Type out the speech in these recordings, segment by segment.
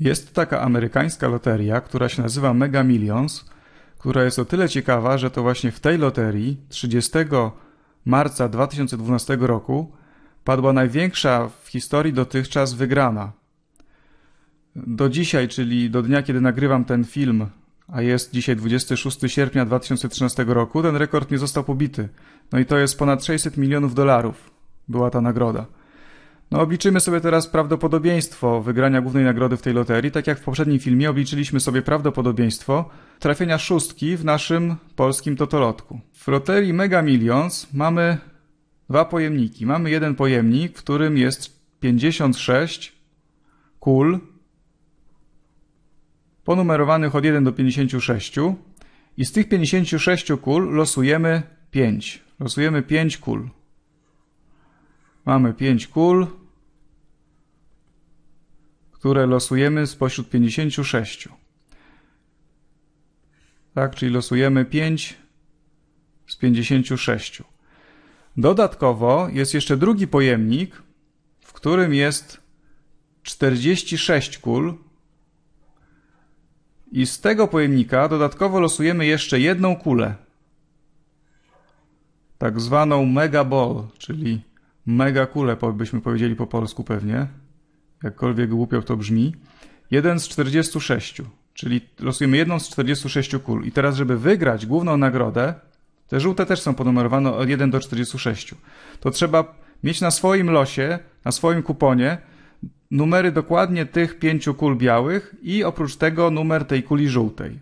Jest taka amerykańska loteria, która się nazywa Mega Millions, która jest o tyle ciekawa, że to właśnie w tej loterii 30 marca 2012 roku padła największa w historii dotychczas wygrana. Do dzisiaj, czyli do dnia, kiedy nagrywam ten film, a jest dzisiaj 26 sierpnia 2013 roku, ten rekord nie został pobity. No i to jest ponad 600 milionów dolarów była ta nagroda. No obliczymy sobie teraz prawdopodobieństwo wygrania głównej nagrody w tej loterii. Tak jak w poprzednim filmie obliczyliśmy sobie prawdopodobieństwo trafienia szóstki w naszym polskim totolotku. W loterii Mega Millions mamy dwa pojemniki. Mamy jeden pojemnik, w którym jest 56 kul ponumerowanych od 1 do 56 i z tych 56 kul losujemy 5. Losujemy 5 kul. Mamy 5 kul, które losujemy spośród 56. Tak, czyli losujemy 5 z 56. Dodatkowo jest jeszcze drugi pojemnik, w którym jest 46 kul. I z tego pojemnika dodatkowo losujemy jeszcze jedną kulę. Tak zwaną mega ball, czyli mega kule, byśmy powiedzieli po polsku pewnie, jakkolwiek głupio to brzmi, 1 z 46, czyli losujemy jedną z 46 kul. I teraz, żeby wygrać główną nagrodę, te żółte też są ponumerowane od 1 do 46, to trzeba mieć na swoim losie, na swoim kuponie numery dokładnie tych pięciu kul białych i oprócz tego numer tej kuli żółtej.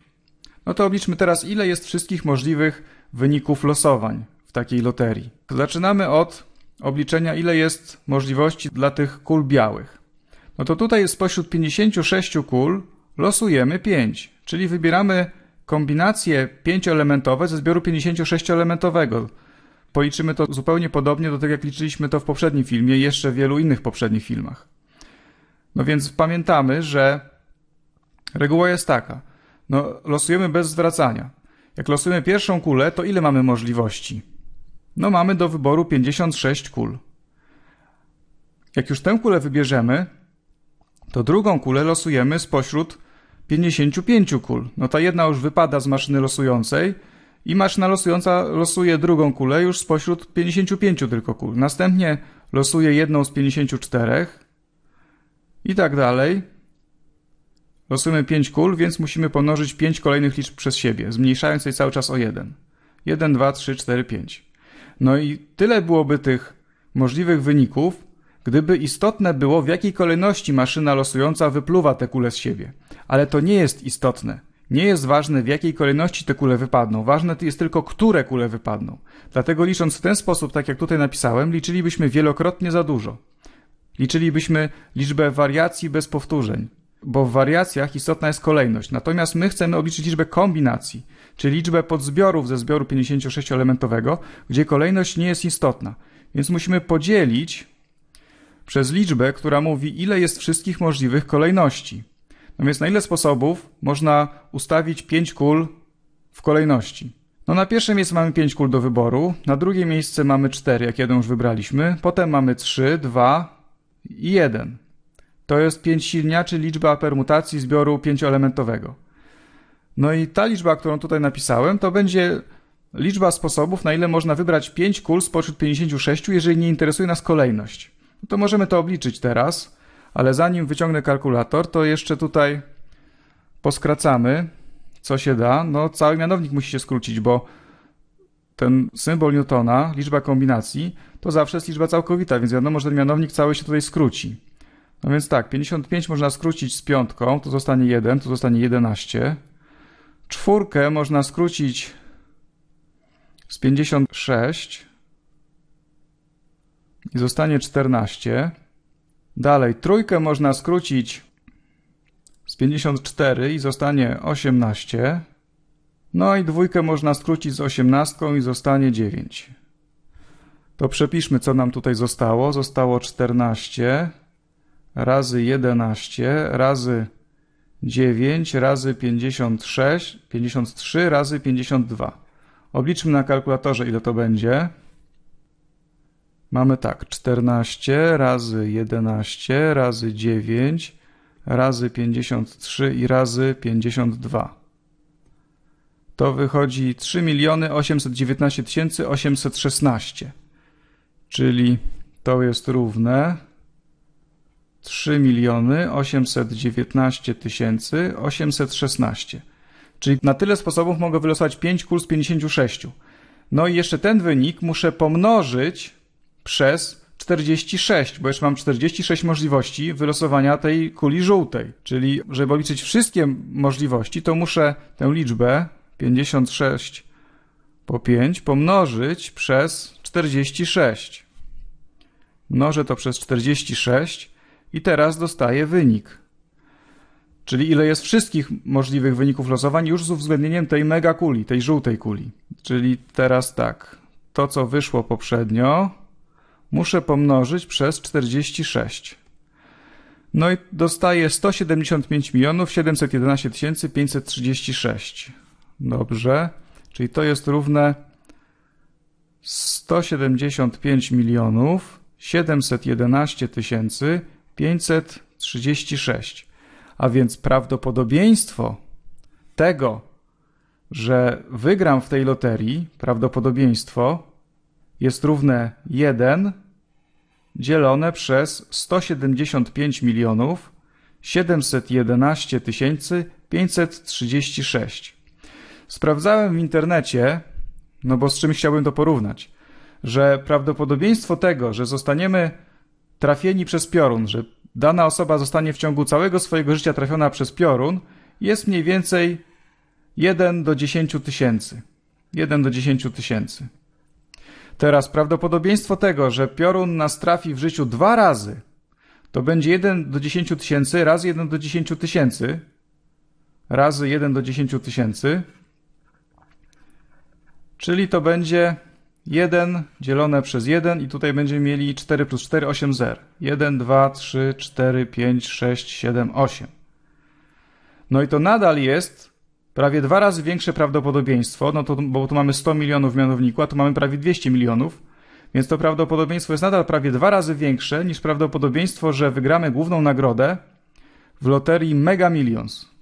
No to obliczmy teraz, ile jest wszystkich możliwych wyników losowań w takiej loterii. Zaczynamy od obliczenia, ile jest możliwości dla tych kul białych. No to tutaj spośród 56 kul losujemy 5, czyli wybieramy kombinacje pięcioelementowe ze zbioru 56-elementowego. Policzymy to zupełnie podobnie do tego, jak liczyliśmy to w poprzednim filmie i jeszcze w wielu innych poprzednich filmach. No więc pamiętamy, że reguła jest taka. No, losujemy bez zwracania. Jak losujemy pierwszą kulę, to ile mamy możliwości? No mamy do wyboru 56 kul. Jak już tę kulę wybierzemy, to drugą kulę losujemy spośród 55 kul. No ta jedna już wypada z maszyny losującej i maszyna losująca losuje drugą kulę już spośród 55 tylko kul. Następnie losuje jedną z 54 i tak dalej. Losujemy 5 kul, więc musimy pomnożyć 5 kolejnych liczb przez siebie, zmniejszając je cały czas o 1. 1, 2, 3, 4, 5. No i tyle byłoby tych możliwych wyników, gdyby istotne było, w jakiej kolejności maszyna losująca wypluwa te kule z siebie. Ale to nie jest istotne. Nie jest ważne, w jakiej kolejności te kule wypadną. Ważne jest tylko, które kule wypadną. Dlatego licząc w ten sposób, tak jak tutaj napisałem, liczylibyśmy wielokrotnie za dużo. Liczylibyśmy liczbę wariacji bez powtórzeń bo w wariacjach istotna jest kolejność. Natomiast my chcemy obliczyć liczbę kombinacji, czyli liczbę podzbiorów ze zbioru 56-elementowego, gdzie kolejność nie jest istotna. Więc musimy podzielić przez liczbę, która mówi, ile jest wszystkich możliwych kolejności. No więc na ile sposobów można ustawić 5 kul w kolejności? No na pierwsze miejsce mamy 5 kul do wyboru, na drugie miejsce mamy 4, jak jeden już wybraliśmy, potem mamy 3, 2 i 1. To jest 5 silniaczy liczba permutacji zbioru pięcioelementowego. No i ta liczba, którą tutaj napisałem, to będzie liczba sposobów, na ile można wybrać 5 kul spośród 56, jeżeli nie interesuje nas kolejność. No to możemy to obliczyć teraz, ale zanim wyciągnę kalkulator, to jeszcze tutaj poskracamy, co się da. No cały mianownik musi się skrócić, bo ten symbol Newtona, liczba kombinacji, to zawsze jest liczba całkowita, więc wiadomo, że ten mianownik cały się tutaj skróci. No więc tak, 55 można skrócić z piątką, to zostanie 1, to zostanie 11. Czwórkę można skrócić z 56 i zostanie 14. Dalej, trójkę można skrócić z 54 i zostanie 18. No i dwójkę można skrócić z 18 i zostanie 9. To przepiszmy, co nam tutaj zostało. Zostało 14 razy 11 razy 9 razy 56, 53 razy 52. Obliczmy na kalkulatorze, ile to będzie. Mamy tak, 14 razy 11 razy 9 razy 53 i razy 52. To wychodzi 3 819 816. Czyli to jest równe 3 819 816. Czyli na tyle sposobów mogę wylosować 5 kul z 56. No i jeszcze ten wynik muszę pomnożyć przez 46, bo jeszcze mam 46 możliwości wylosowania tej kuli żółtej. Czyli żeby obliczyć wszystkie możliwości, to muszę tę liczbę 56 po 5 pomnożyć przez 46. Mnożę to przez 46 i teraz dostaję wynik. Czyli ile jest wszystkich możliwych wyników losowań już z uwzględnieniem tej mega kuli, tej żółtej kuli. Czyli teraz tak, to co wyszło poprzednio muszę pomnożyć przez 46. No i dostaję 175 milionów 711 536. Dobrze, czyli to jest równe 175 milionów 711 536. A więc prawdopodobieństwo tego, że wygram w tej loterii, prawdopodobieństwo jest równe 1 dzielone przez 175 milionów 711 536. Sprawdzałem w internecie, no bo z czym chciałbym to porównać, że prawdopodobieństwo tego, że zostaniemy trafieni przez piorun, że dana osoba zostanie w ciągu całego swojego życia trafiona przez piorun, jest mniej więcej 1 do 10 tysięcy. 1 do 10 tysięcy. Teraz prawdopodobieństwo tego, że piorun nas trafi w życiu dwa razy, to będzie 1 do 10 tysięcy razy 1 do 10 tysięcy razy 1 do 10 tysięcy, czyli to będzie 1 dzielone przez 1 i tutaj będziemy mieli 4 plus 4, 8 zer. 1, 2, 3, 4, 5, 6, 7, 8. No i to nadal jest prawie dwa razy większe prawdopodobieństwo, no to, bo tu mamy 100 milionów w mianowniku, a tu mamy prawie 200 milionów, więc to prawdopodobieństwo jest nadal prawie dwa razy większe niż prawdopodobieństwo, że wygramy główną nagrodę w loterii Mega Millions.